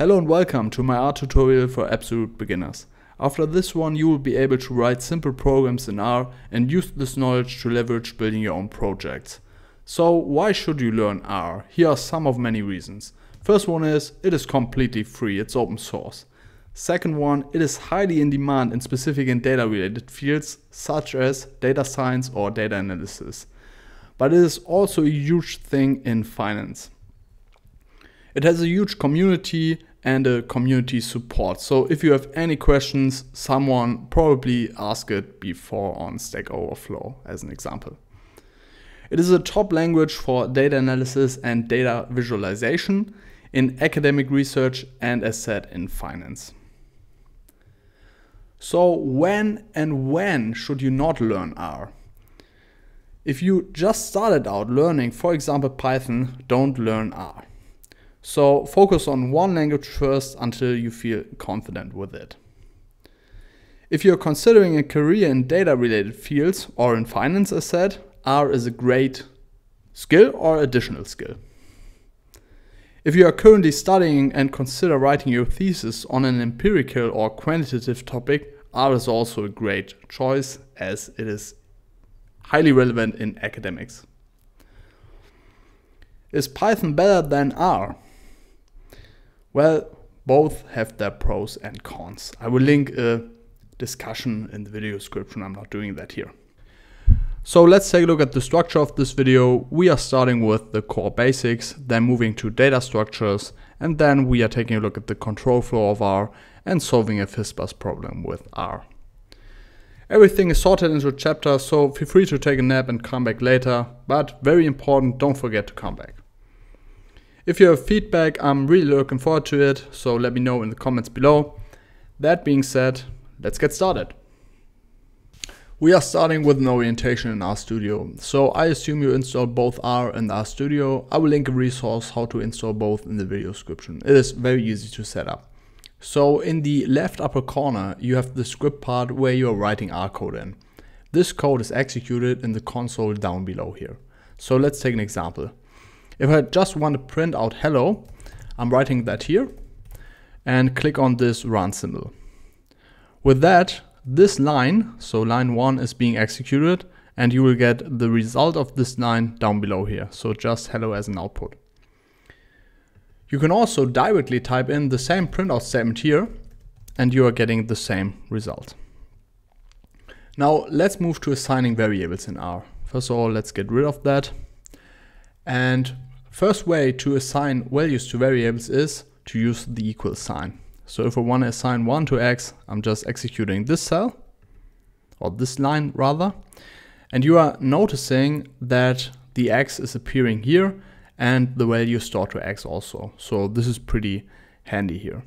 Hello and welcome to my R tutorial for absolute beginners. After this one you will be able to write simple programs in R and use this knowledge to leverage building your own projects. So why should you learn R? Here are some of many reasons. First one is, it is completely free, it's open source. Second one, it is highly in demand in specific and data related fields such as data science or data analysis. But it is also a huge thing in finance. It has a huge community and a community support. So if you have any questions, someone probably asked it before on Stack Overflow as an example. It is a top language for data analysis and data visualization in academic research and as said in finance. So when and when should you not learn R? If you just started out learning, for example, Python, don't learn R. So focus on one language first until you feel confident with it. If you're considering a career in data related fields or in finance, as said, R is a great skill or additional skill. If you are currently studying and consider writing your thesis on an empirical or quantitative topic, R is also a great choice as it is highly relevant in academics. Is Python better than R? Well, both have their pros and cons. I will link a discussion in the video description. I'm not doing that here. So let's take a look at the structure of this video. We are starting with the core basics, then moving to data structures, and then we are taking a look at the control flow of R and solving a FISBUS problem with R. Everything is sorted into chapters, so feel free to take a nap and come back later, but very important, don't forget to come back. If you have feedback, I'm really looking forward to it, so let me know in the comments below. That being said, let's get started. We are starting with an orientation in RStudio. So I assume you installed both R and RStudio. I will link a resource how to install both in the video description. It is very easy to set up. So in the left upper corner, you have the script part where you are writing R code in. This code is executed in the console down below here. So let's take an example. If I just want to print out hello, I'm writing that here and click on this run symbol. With that, this line, so line one is being executed and you will get the result of this line down below here. So just hello as an output. You can also directly type in the same printout statement here and you are getting the same result. Now let's move to assigning variables in R. First of all, let's get rid of that. And First way to assign values to variables is to use the equal sign. So if I want to assign 1 to x, I'm just executing this cell, or this line rather, and you are noticing that the x is appearing here and the value stored to x also. So this is pretty handy here.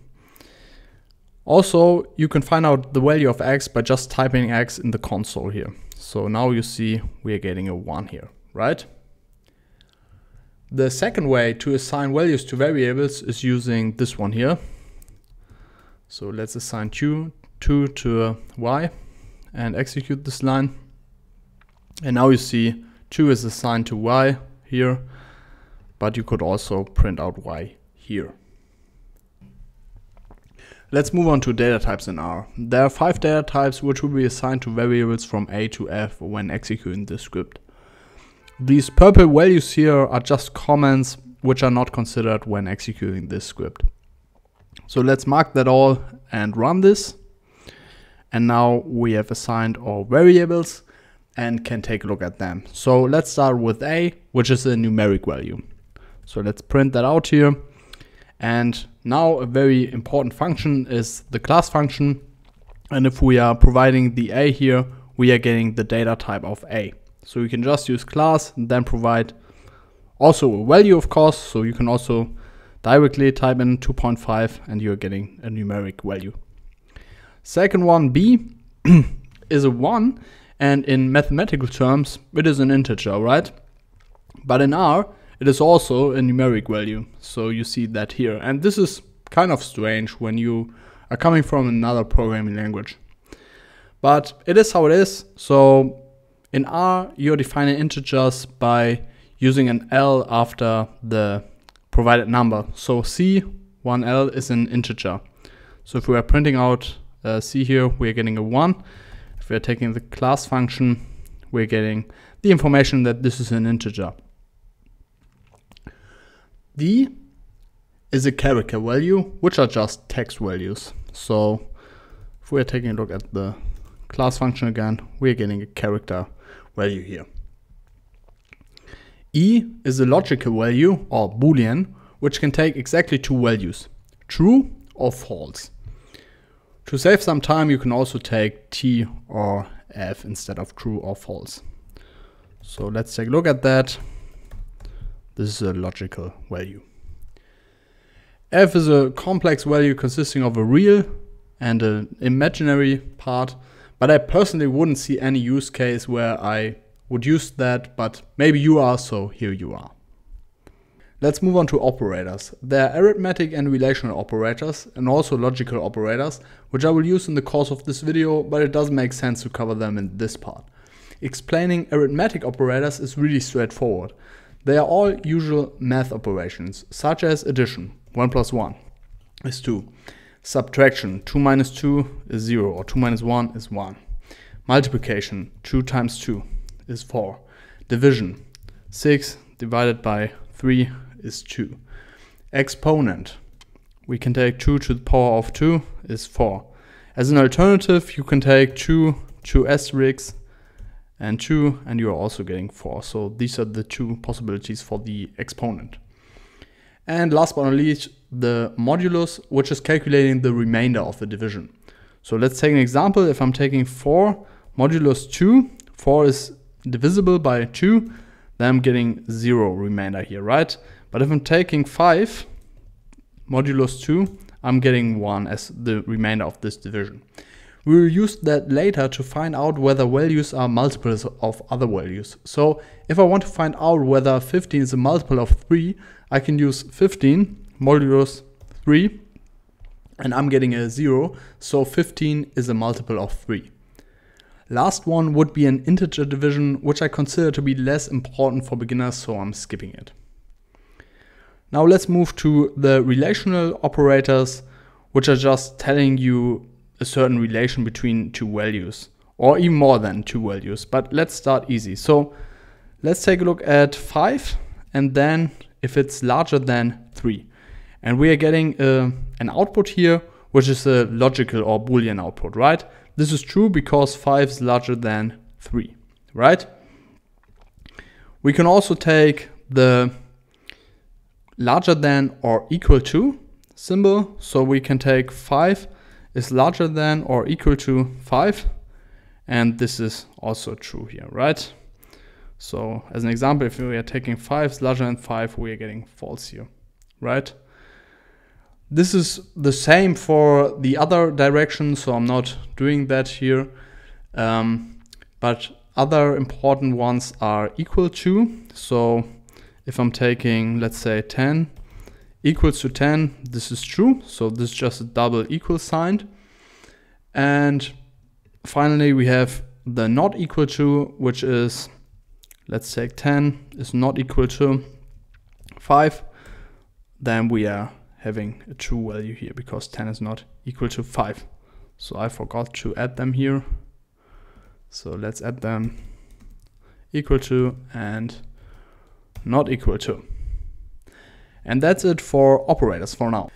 Also, you can find out the value of x by just typing x in the console here. So now you see we are getting a 1 here, right? The second way to assign values to variables is using this one here. So let's assign 2, 2 to y and execute this line. And now you see 2 is assigned to y here, but you could also print out y here. Let's move on to data types in R. There are five data types which will be assigned to variables from A to F when executing the script. These purple values here are just comments which are not considered when executing this script. So let's mark that all and run this. And now we have assigned our variables and can take a look at them. So let's start with A, which is a numeric value. So let's print that out here. And now a very important function is the class function. And if we are providing the A here, we are getting the data type of A. So you can just use class and then provide also a value, of course. So you can also directly type in 2.5 and you're getting a numeric value. Second one, b, is a 1. And in mathematical terms, it is an integer, right? But in R, it is also a numeric value. So you see that here. And this is kind of strange when you are coming from another programming language. But it is how it is. So in R, you're defining integers by using an L after the provided number. So C1L is an integer. So if we are printing out uh, C here, we're getting a 1. If we're taking the class function, we're getting the information that this is an integer. D is a character value, which are just text values. So if we're taking a look at the class function again, we're getting a character value here. E is a logical value or boolean which can take exactly two values, true or false. To save some time you can also take T or F instead of true or false. So let's take a look at that. This is a logical value. F is a complex value consisting of a real and an imaginary part but I personally wouldn't see any use case where I would use that, but maybe you are, so here you are. Let's move on to operators. There are arithmetic and relational operators and also logical operators, which I will use in the course of this video, but it doesn't make sense to cover them in this part. Explaining arithmetic operators is really straightforward. They are all usual math operations, such as addition, 1 plus 1 is 2. Subtraction, 2 minus 2 is 0, or 2 minus 1 is 1. Multiplication, 2 times 2 is 4. Division, 6 divided by 3 is 2. Exponent, we can take 2 to the power of 2 is 4. As an alternative, you can take 2, 2 asterisks, and 2, and you're also getting 4. So these are the two possibilities for the exponent. And last but not least, the modulus, which is calculating the remainder of the division. So let's take an example. If I'm taking 4 modulus 2, 4 is divisible by 2, then I'm getting 0 remainder here, right? But if I'm taking 5 modulus 2, I'm getting 1 as the remainder of this division. We will use that later to find out whether values are multiples of other values. So if I want to find out whether 15 is a multiple of 3, I can use 15 modulus 3 and I'm getting a 0, so 15 is a multiple of 3. Last one would be an integer division, which I consider to be less important for beginners, so I'm skipping it. Now let's move to the relational operators, which are just telling you a certain relation between two values, or even more than two values, but let's start easy. So let's take a look at 5, and then if it's larger than 3. And we are getting uh, an output here, which is a logical or boolean output, right? This is true because 5 is larger than 3, right? We can also take the larger than or equal to symbol. So we can take 5 is larger than or equal to 5. And this is also true here, right? So as an example, if we are taking fives larger than five, we are getting false here, right? This is the same for the other direction, so I'm not doing that here. Um, but other important ones are equal to. So if I'm taking, let's say 10 equals to 10, this is true. So this is just a double equal sign. And finally, we have the not equal to, which is let's say 10 is not equal to 5, then we are having a true value here because 10 is not equal to 5. So I forgot to add them here. So let's add them equal to and not equal to. And that's it for operators for now.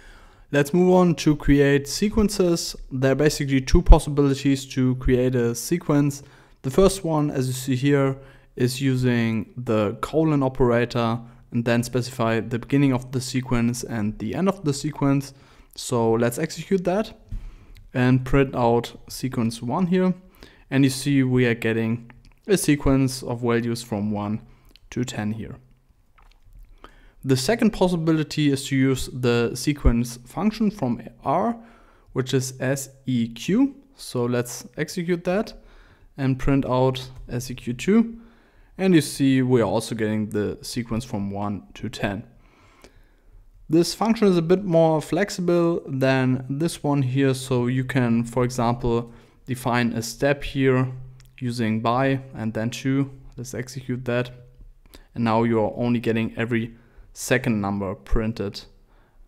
Let's move on to create sequences. There are basically two possibilities to create a sequence. The first one, as you see here, is using the colon operator and then specify the beginning of the sequence and the end of the sequence. So let's execute that and print out sequence one here. And you see we are getting a sequence of values from one to 10 here. The second possibility is to use the sequence function from R, which is seq. So let's execute that and print out seq2 and you see we're also getting the sequence from 1 to 10. This function is a bit more flexible than this one here. So you can, for example, define a step here using by and then to. Let's execute that. And now you're only getting every second number printed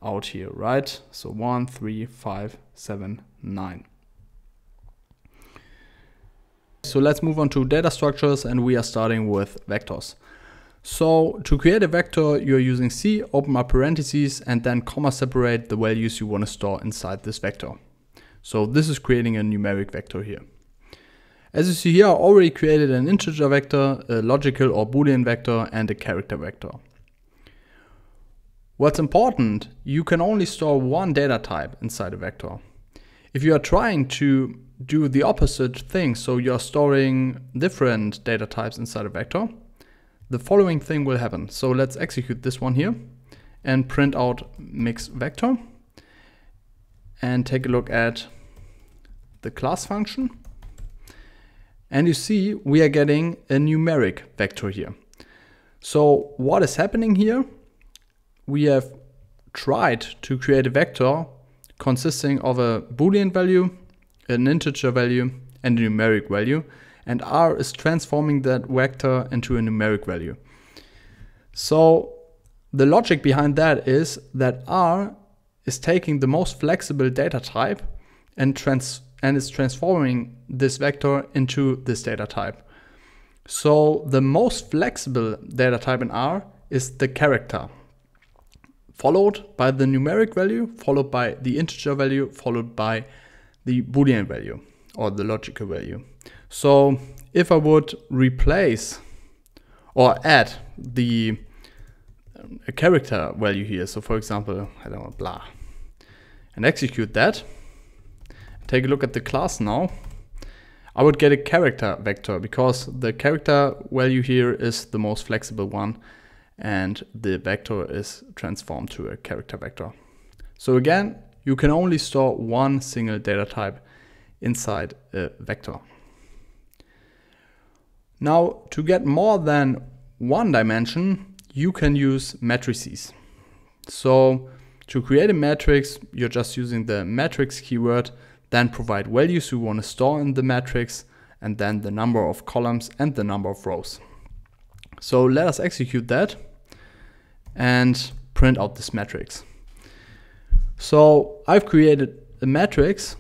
out here, right? So one, three, five, seven, nine. So let's move on to data structures and we are starting with vectors. So to create a vector, you're using C, open up parentheses, and then comma separate the values you want to store inside this vector. So this is creating a numeric vector here. As you see here, I already created an integer vector, a logical or boolean vector, and a character vector. What's important, you can only store one data type inside a vector. If you are trying to do the opposite thing. So you're storing different data types inside a vector. The following thing will happen. So let's execute this one here and print out mix vector and take a look at the class function. And you see we are getting a numeric vector here. So what is happening here? We have tried to create a vector consisting of a boolean value an integer value and a numeric value, and R is transforming that vector into a numeric value. So the logic behind that is that R is taking the most flexible data type and trans and is transforming this vector into this data type. So the most flexible data type in R is the character, followed by the numeric value, followed by the integer value, followed by the Boolean value or the logical value. So if I would replace or add the a um, character value here, so for example, I don't know, blah, and execute that, take a look at the class now, I would get a character vector because the character value here is the most flexible one and the vector is transformed to a character vector. So again, you can only store one single data type inside a vector. Now, to get more than one dimension, you can use matrices. So to create a matrix, you're just using the matrix keyword, then provide values you want to store in the matrix, and then the number of columns and the number of rows. So let us execute that and print out this matrix. So I've created a matrix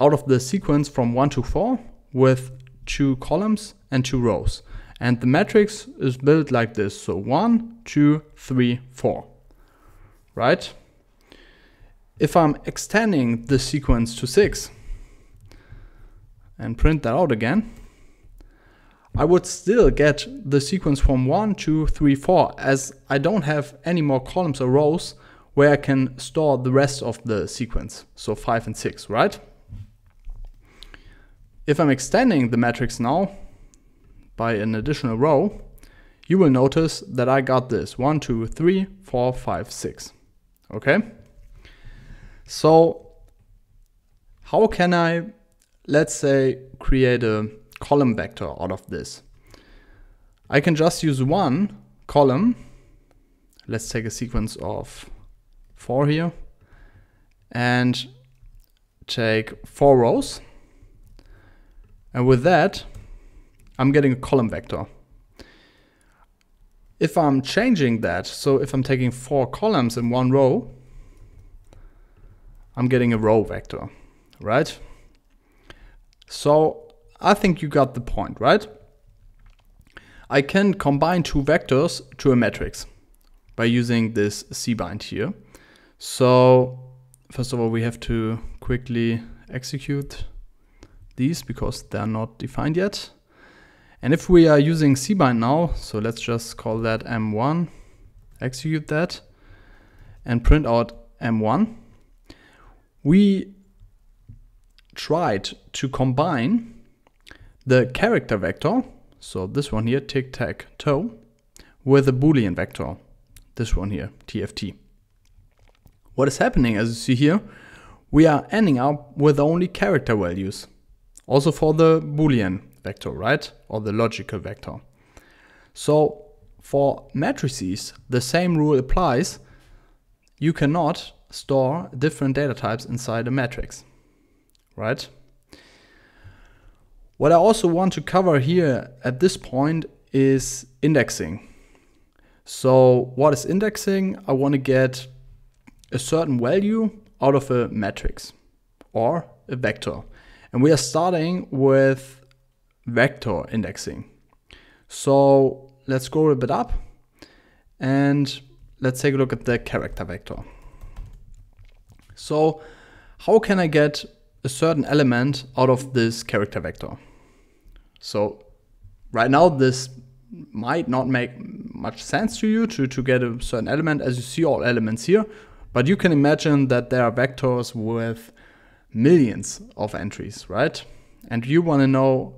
out of the sequence from 1 to 4 with two columns and two rows. And the matrix is built like this. So 1, 2, 3, 4, right? If I'm extending the sequence to 6 and print that out again, I would still get the sequence from 1, 2, 3, 4 as I don't have any more columns or rows where I can store the rest of the sequence, so 5 and 6, right? If I'm extending the matrix now by an additional row, you will notice that I got this 1, 2, 3, 4, 5, 6. Okay? So, how can I, let's say, create a column vector out of this? I can just use one column. Let's take a sequence of 4 here, and take 4 rows. And with that, I'm getting a column vector. If I'm changing that, so if I'm taking four columns in one row, I'm getting a row vector, right? So I think you got the point, right? I can combine two vectors to a matrix by using this cbind here. So first of all, we have to quickly execute these because they're not defined yet. And if we are using cbind now, so let's just call that m1, execute that, and print out m1. We tried to combine the character vector, so this one here, tic-tac-toe, with a boolean vector, this one here, tft. What is happening as you see here? We are ending up with only character values. Also for the boolean vector, right? Or the logical vector. So for matrices, the same rule applies. You cannot store different data types inside a matrix, right? What I also want to cover here at this point is indexing. So what is indexing? I want to get a certain value out of a matrix or a vector. And we are starting with vector indexing. So let's scroll a bit up and let's take a look at the character vector. So how can I get a certain element out of this character vector? So right now this might not make much sense to you to, to get a certain element. As you see all elements here but you can imagine that there are vectors with millions of entries, right? And you want to know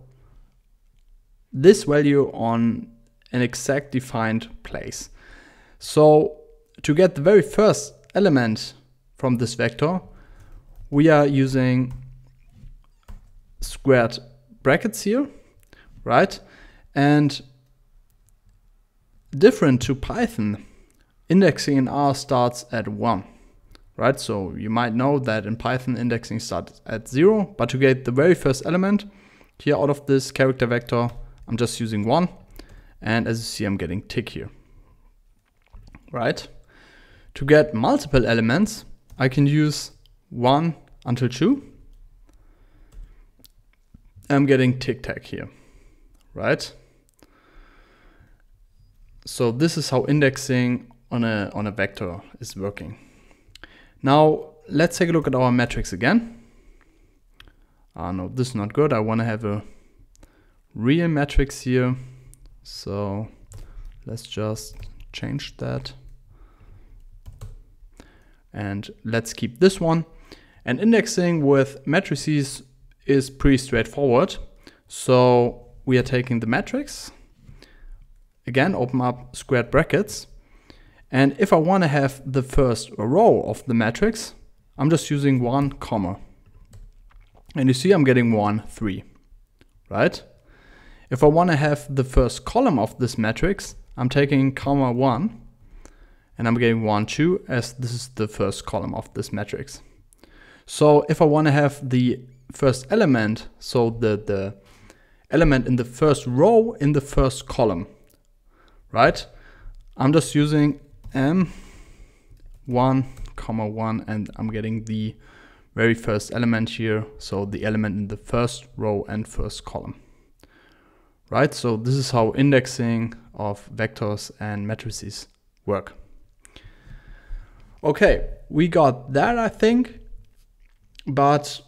this value on an exact defined place. So to get the very first element from this vector, we are using squared brackets here, right? And different to Python, indexing in R starts at one, right? So you might know that in Python indexing starts at zero, but to get the very first element here out of this character vector, I'm just using one. And as you see, I'm getting tick here, right? To get multiple elements, I can use one until two. I'm getting tic tac here, right? So this is how indexing on a, on a vector is working. Now let's take a look at our matrix again. Ah, uh, no, this is not good. I want to have a real matrix here. So let's just change that. And let's keep this one. And indexing with matrices is pretty straightforward. So we are taking the matrix, again, open up squared brackets, and if I want to have the first row of the matrix, I'm just using one comma. And you see I'm getting one, three, right? If I want to have the first column of this matrix, I'm taking comma one and I'm getting one, two as this is the first column of this matrix. So if I want to have the first element, so the, the element in the first row in the first column, right? I'm just using m, 1, comma 1, and I'm getting the very first element here, so the element in the first row and first column. Right, so this is how indexing of vectors and matrices work. Okay, we got that, I think, but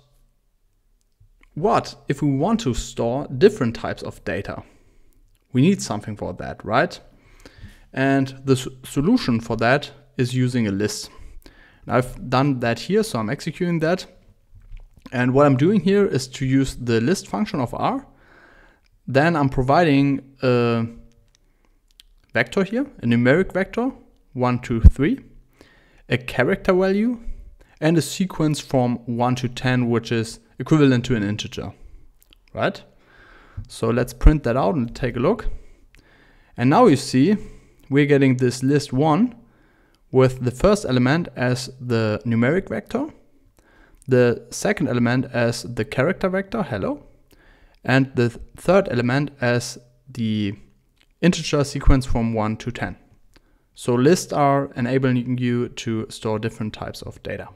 what if we want to store different types of data? We need something for that, right? And the solution for that is using a list. I've done that here, so I'm executing that. And what I'm doing here is to use the list function of R. Then I'm providing a vector here, a numeric vector, one, two, three, a character value, and a sequence from 1 to 10, which is equivalent to an integer, right? So let's print that out and take a look. And now you see we're getting this list one with the first element as the numeric vector, the second element as the character vector, hello, and the third element as the integer sequence from 1 to 10. So lists are enabling you to store different types of data.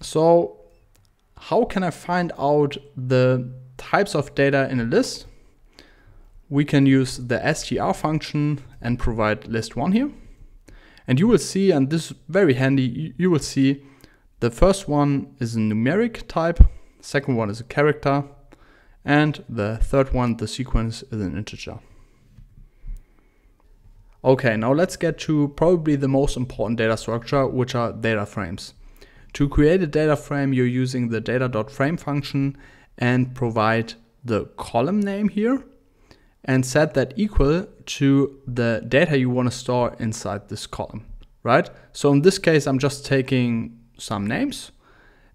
So how can I find out the types of data in a list? we can use the str function and provide list1 here. And you will see, and this is very handy, you will see the first one is a numeric type, second one is a character, and the third one, the sequence, is an integer. Okay, now let's get to probably the most important data structure, which are data frames. To create a data frame, you're using the data.frame function and provide the column name here and set that equal to the data you want to store inside this column, right? So in this case, I'm just taking some names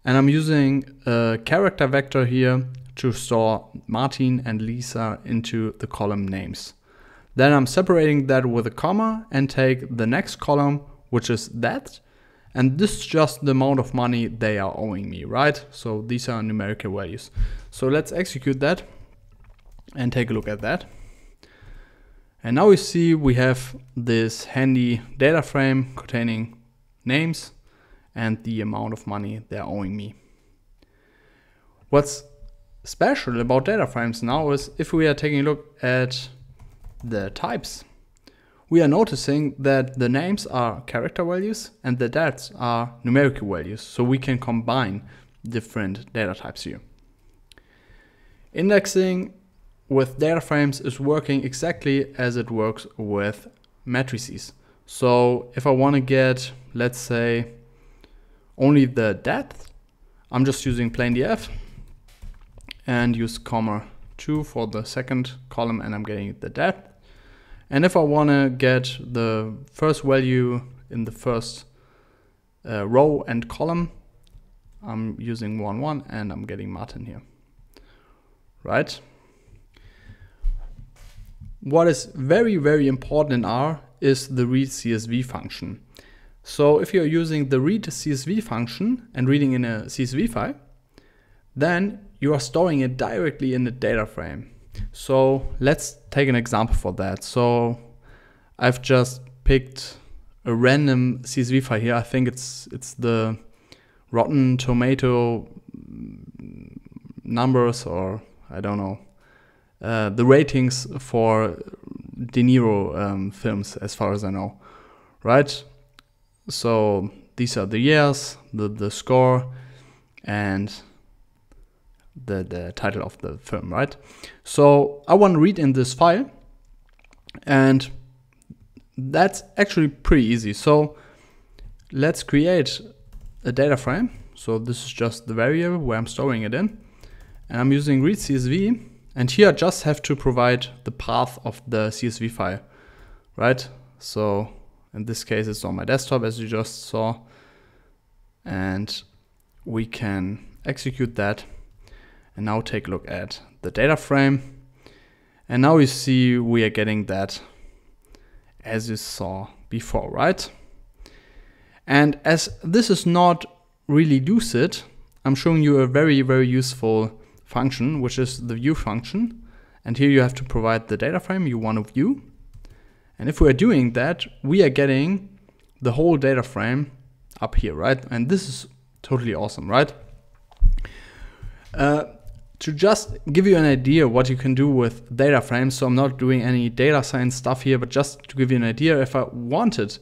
and I'm using a character vector here to store Martin and Lisa into the column names. Then I'm separating that with a comma and take the next column, which is that. And this is just the amount of money they are owing me, right? So these are numerical values. So let's execute that and take a look at that. And now we see we have this handy data frame containing names and the amount of money they're owing me. What's special about data frames now is if we are taking a look at the types, we are noticing that the names are character values and the debts are numerical values. So we can combine different data types here. Indexing with data frames is working exactly as it works with matrices. So if I want to get, let's say, only the depth, I'm just using plain df and use comma 2 for the second column and I'm getting the depth. And if I want to get the first value in the first uh, row and column, I'm using 1, 1 and I'm getting Martin here, right? What is very, very important in R is the read CSV function. So if you're using the read CSV function and reading in a CSV file, then you are storing it directly in the data frame. So let's take an example for that. So I've just picked a random CSV file here. I think it's it's the rotten tomato numbers or I don't know uh, the ratings for De Niro um, films, as far as I know, right? So these are the years, the the score, and the the title of the film, right? So I want to read in this file, and that's actually pretty easy. So let's create a data frame. So this is just the variable where I'm storing it in. And I'm using read CSV and here I just have to provide the path of the CSV file, right? So in this case, it's on my desktop as you just saw. And we can execute that and now take a look at the data frame. And now you see we are getting that as you saw before, right? And as this is not really lucid, I'm showing you a very, very useful function, which is the view function. And here you have to provide the data frame you want to view. And if we're doing that, we are getting the whole data frame up here, right? And this is totally awesome, right? Uh, to just give you an idea what you can do with data frames, so I'm not doing any data science stuff here, but just to give you an idea, if I wanted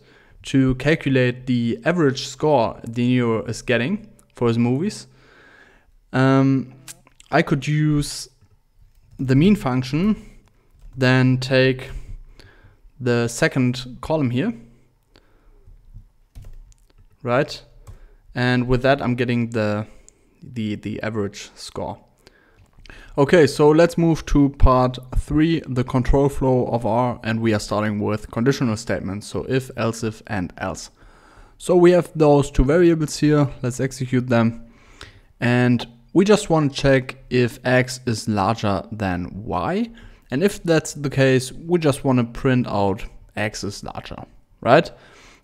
to calculate the average score Deniro is getting for his movies, um, I could use the mean function, then take the second column here, right? And with that, I'm getting the, the, the average score. Okay, so let's move to part three, the control flow of R, and we are starting with conditional statements. So if, else if, and else. So we have those two variables here. Let's execute them. And we just want to check if x is larger than y. And if that's the case, we just want to print out x is larger, right?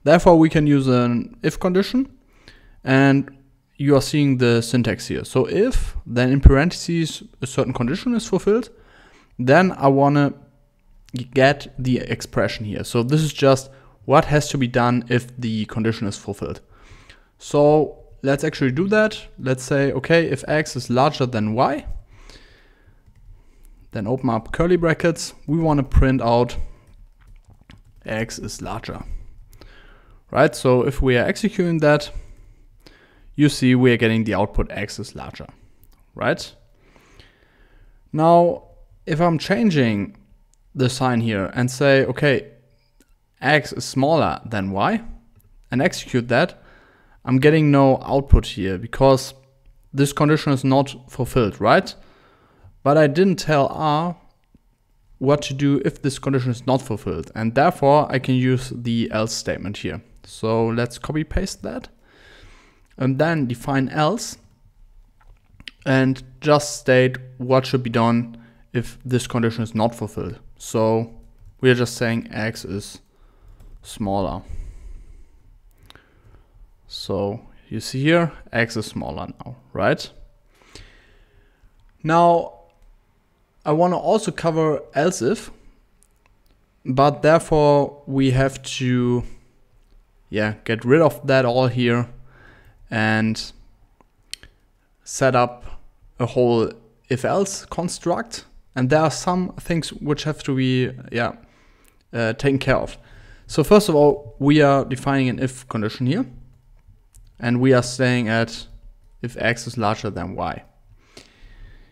Therefore, we can use an if condition and you are seeing the syntax here. So if, then in parentheses, a certain condition is fulfilled, then I want to get the expression here. So this is just what has to be done if the condition is fulfilled. So Let's actually do that. Let's say, okay, if x is larger than y, then open up curly brackets. We want to print out x is larger, right? So if we are executing that, you see we are getting the output x is larger, right? Now, if I'm changing the sign here and say, okay, x is smaller than y, and execute that, I'm getting no output here because this condition is not fulfilled, right? But I didn't tell R what to do if this condition is not fulfilled. And therefore I can use the else statement here. So let's copy paste that and then define else and just state what should be done if this condition is not fulfilled. So we are just saying X is smaller. So you see here, x is smaller now, right? Now, I want to also cover else if, but therefore we have to yeah, get rid of that all here and set up a whole if else construct. And there are some things which have to be yeah, uh, taken care of. So first of all, we are defining an if condition here and we are staying at if x is larger than y.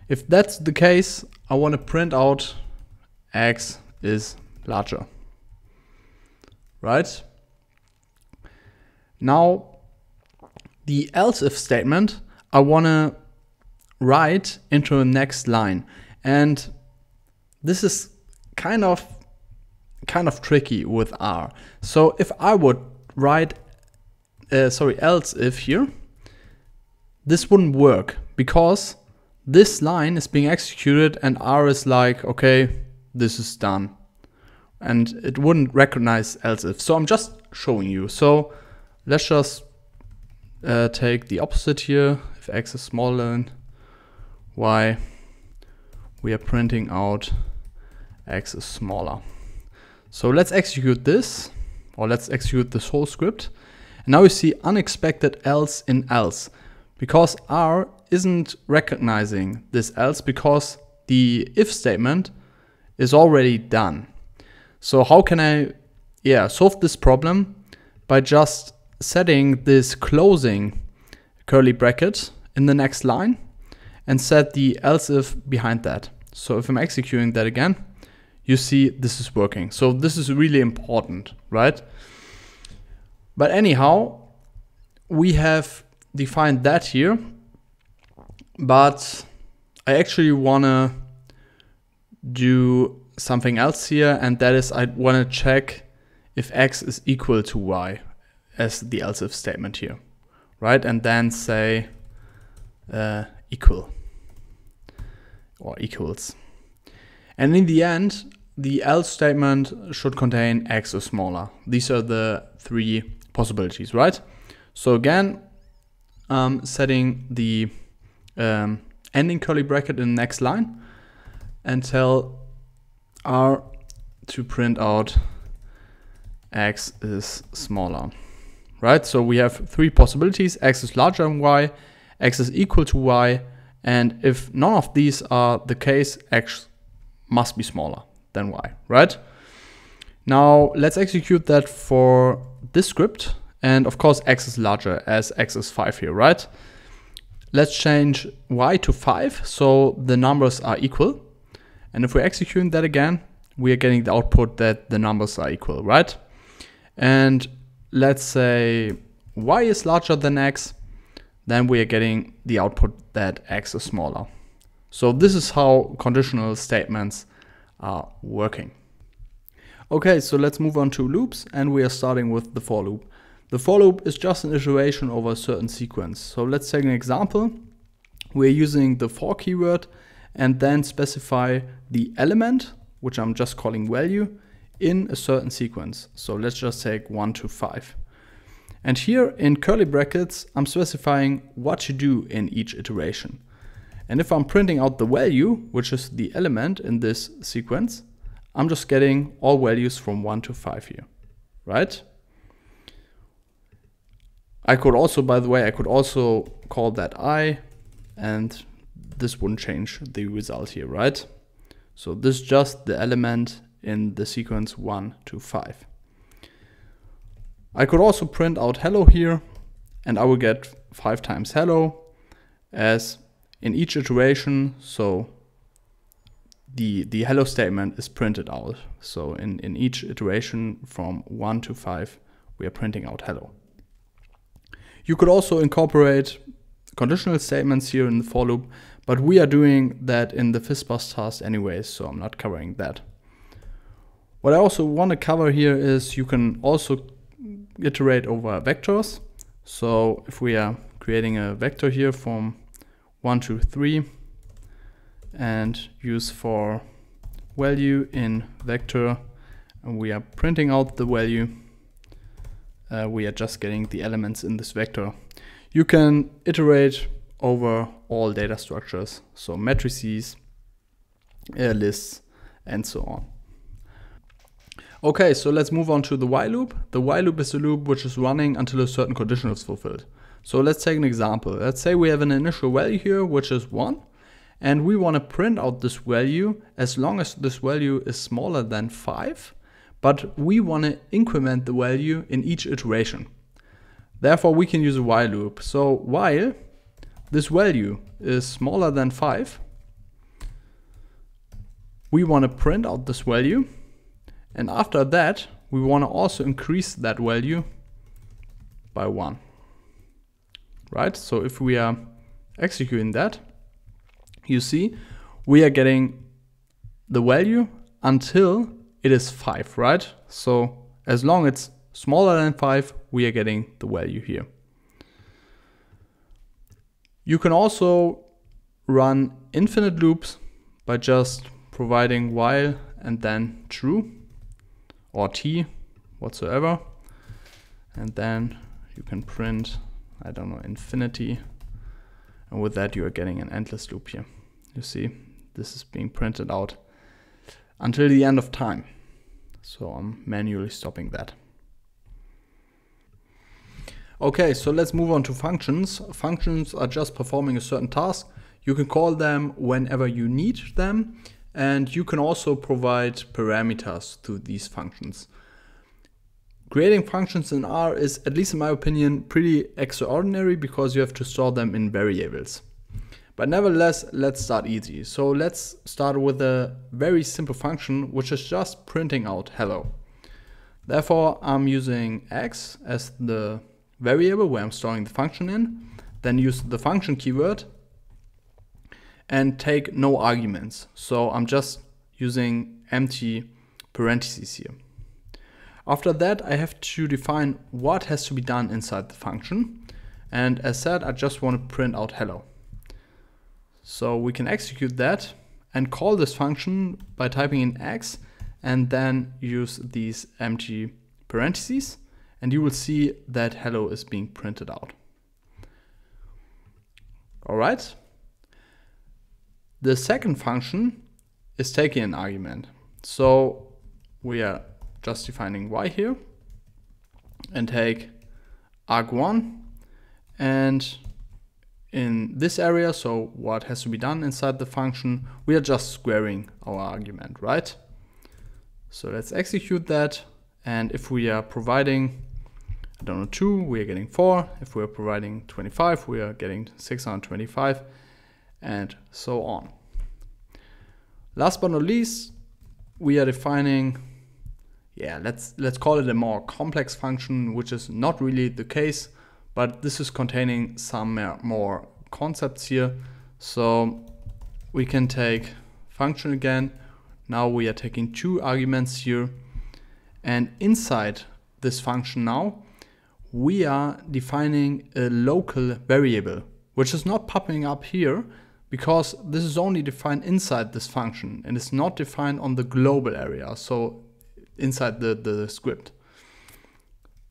If that's the case, I want to print out x is larger. Right? Now, the else if statement I want to write into the next line. And this is kind of kind of tricky with R. So if I would write uh, sorry, else if here, this wouldn't work because this line is being executed and R is like, okay, this is done. And it wouldn't recognize else if. So I'm just showing you. So let's just uh, take the opposite here. If X is smaller than Y, we are printing out X is smaller. So let's execute this, or let's execute this whole script. And now you see unexpected else in else because R isn't recognizing this else because the if statement is already done. So how can I yeah, solve this problem by just setting this closing curly bracket in the next line and set the else if behind that. So if I'm executing that again, you see this is working. So this is really important, right? But anyhow, we have defined that here, but I actually wanna do something else here, and that is I wanna check if x is equal to y as the else if statement here, right? And then say uh, equal or equals. And in the end, the else statement should contain x or smaller. These are the three possibilities, right? So again, um, setting the um, ending curly bracket in the next line and tell r to print out x is smaller, right? So we have three possibilities, x is larger than y, x is equal to y, and if none of these are the case, x must be smaller than y, right? Now let's execute that for this script, and of course x is larger as x is 5 here, right? Let's change y to 5 so the numbers are equal. And if we're executing that again, we are getting the output that the numbers are equal, right? And let's say y is larger than x, then we are getting the output that x is smaller. So this is how conditional statements are working. Okay, so let's move on to loops and we are starting with the for loop. The for loop is just an iteration over a certain sequence. So let's take an example. We're using the for keyword and then specify the element, which I'm just calling value, in a certain sequence. So let's just take one to five. And here in curly brackets, I'm specifying what to do in each iteration. And if I'm printing out the value, which is the element in this sequence, I'm just getting all values from 1 to 5 here, right? I could also, by the way, I could also call that i and this wouldn't change the result here, right? So this is just the element in the sequence 1 to 5. I could also print out hello here and I will get 5 times hello as in each iteration, so the, the hello statement is printed out. So in, in each iteration from one to five, we are printing out hello. You could also incorporate conditional statements here in the for loop, but we are doing that in the FISBUS task anyways, so I'm not covering that. What I also want to cover here is you can also iterate over vectors. So if we are creating a vector here from 1 to 3, and use for value in vector. And we are printing out the value. Uh, we are just getting the elements in this vector. You can iterate over all data structures, so matrices, uh, lists, and so on. Okay, so let's move on to the while loop. The while loop is a loop which is running until a certain condition is fulfilled. So let's take an example. Let's say we have an initial value here, which is 1, and we want to print out this value as long as this value is smaller than 5, but we want to increment the value in each iteration. Therefore, we can use a while loop. So while this value is smaller than 5, we want to print out this value, and after that, we want to also increase that value by 1. Right, so if we are executing that, you see, we are getting the value until it is 5, right? So as long as it's smaller than 5, we are getting the value here. You can also run infinite loops by just providing while and then true or t whatsoever. And then you can print, I don't know, infinity. And with that, you are getting an endless loop here you see this is being printed out until the end of time. So I'm manually stopping that. Okay, so let's move on to functions. Functions are just performing a certain task. You can call them whenever you need them, and you can also provide parameters to these functions. Creating functions in R is, at least in my opinion, pretty extraordinary because you have to store them in variables. But nevertheless, let's start easy. So let's start with a very simple function, which is just printing out hello. Therefore, I'm using x as the variable where I'm storing the function in, then use the function keyword and take no arguments. So I'm just using empty parentheses here. After that, I have to define what has to be done inside the function. And as said, I just want to print out hello. So we can execute that and call this function by typing in x and then use these empty parentheses and you will see that hello is being printed out. All right. The second function is taking an argument. So we are just defining y here and take arg1 and in this area, so what has to be done inside the function, we are just squaring our argument, right? So let's execute that. And if we are providing, I don't know, two, we are getting four. If we are providing 25, we are getting 625 and so on. Last but not least, we are defining, yeah, let's, let's call it a more complex function, which is not really the case but this is containing some uh, more concepts here. So we can take function again. Now we are taking two arguments here. And inside this function now, we are defining a local variable, which is not popping up here because this is only defined inside this function and it's not defined on the global area. So inside the, the script.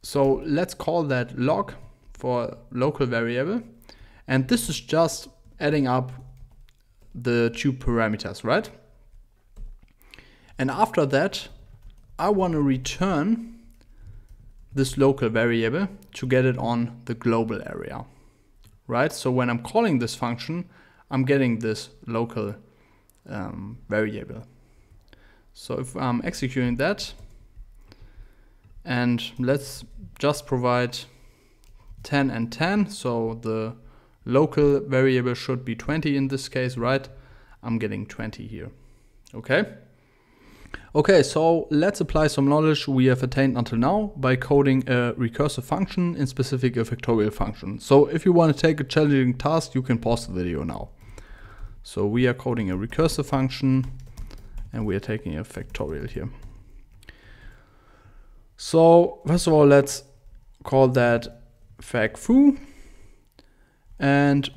So let's call that log for local variable. And this is just adding up the two parameters, right? And after that, I want to return this local variable to get it on the global area, right? So when I'm calling this function, I'm getting this local um, variable. So if I'm executing that, and let's just provide 10 and 10. So the local variable should be 20 in this case, right? I'm getting 20 here. Okay. Okay, so let's apply some knowledge we have attained until now by coding a recursive function in specific a factorial function. So if you want to take a challenging task, you can pause the video now. So we are coding a recursive function and we are taking a factorial here. So first of all, let's call that fact foo. And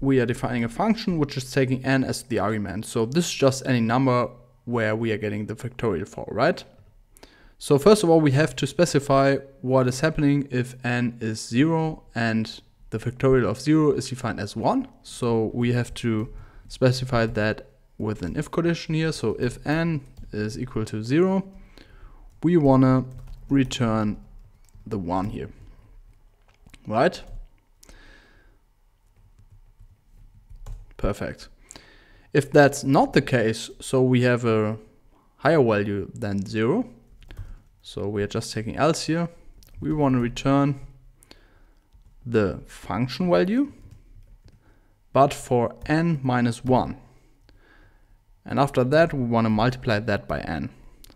we are defining a function which is taking n as the argument. So this is just any number where we are getting the factorial for, right? So first of all, we have to specify what is happening if n is 0 and the factorial of 0 is defined as 1. So we have to specify that with an if condition here. So if n is equal to 0, we want to return the 1 here right? Perfect. If that's not the case, so we have a higher value than zero. So we are just taking else here. We want to return the function value, but for n minus one. And after that, we want to multiply that by n.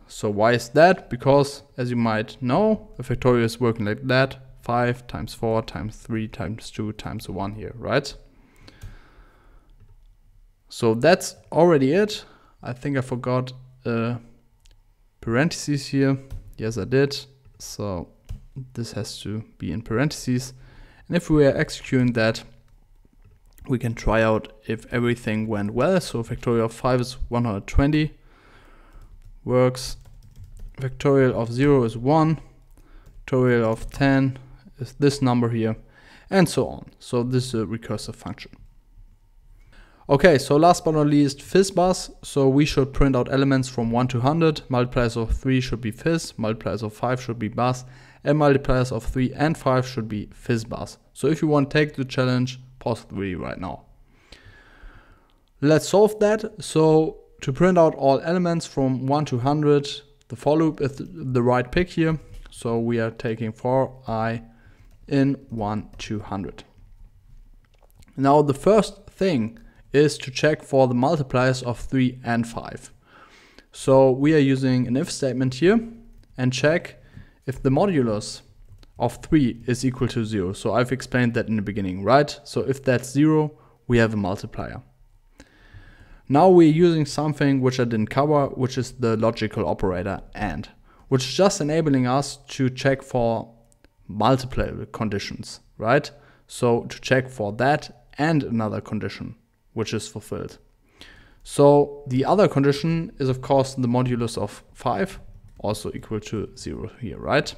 So why is that? Because as you might know, a factorial is working like that. 5 times 4 times 3 times 2 times 1 here, right? So that's already it. I think I forgot uh, parentheses here. Yes, I did. So this has to be in parentheses. And if we are executing that, we can try out if everything went well. So factorial of 5 is 120, works. Factorial of 0 is 1, factorial of 10 is this number here, and so on. So this is a recursive function. Okay, so last but not least, buzz. So we should print out elements from 1 to 100. Multipliers of 3 should be fizz, multipliers of 5 should be buzz, and multipliers of 3 and 5 should be buzz. So if you want to take the challenge, pause the video right now. Let's solve that. So to print out all elements from 1 to 100, the for loop is the right pick here. So we are taking for i in 1 200. Now the first thing is to check for the multipliers of 3 and 5. So we are using an if statement here and check if the modulus of 3 is equal to 0. So I've explained that in the beginning, right? So if that's 0, we have a multiplier. Now we're using something which I didn't cover, which is the logical operator AND, which is just enabling us to check for multiple conditions, right? So to check for that and another condition, which is fulfilled. So the other condition is of course the modulus of 5, also equal to 0 here, right?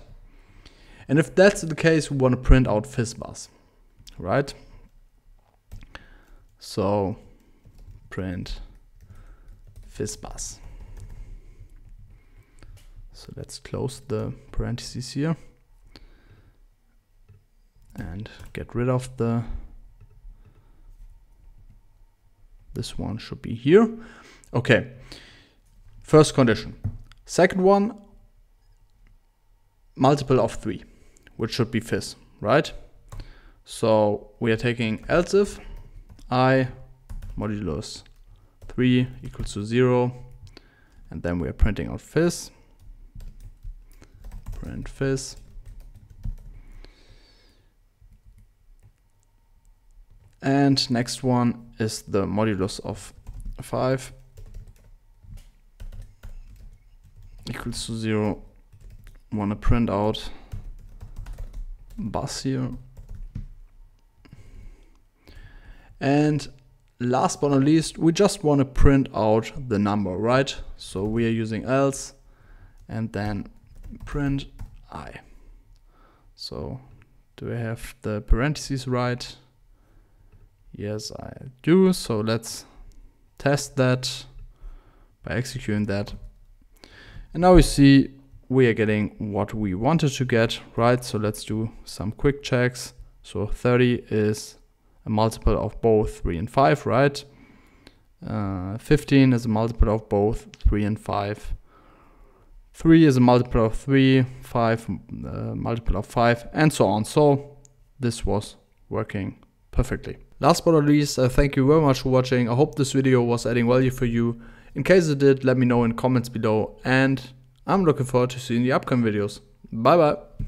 And if that's the case, we want to print out fizzbuzz, right? So print fizzbuzz. So let's close the parentheses here and get rid of the this one should be here okay first condition second one multiple of 3 which should be fizz right so we are taking else if i modulus 3 equals to 0 and then we are printing out fizz print fizz And next one is the modulus of 5 equals to 0. Want to print out bus here. And last but not least, we just want to print out the number, right? So we are using else and then print i. So do I have the parentheses right? Yes, I do. So let's test that by executing that. And now we see we are getting what we wanted to get, right? So let's do some quick checks. So 30 is a multiple of both 3 and 5, right? Uh, 15 is a multiple of both 3 and 5. 3 is a multiple of 3, 5 uh, multiple of 5, and so on. So this was working perfectly. Last but not least, uh, thank you very much for watching. I hope this video was adding value for you. In case it did, let me know in comments below and I'm looking forward to seeing the upcoming videos. Bye bye.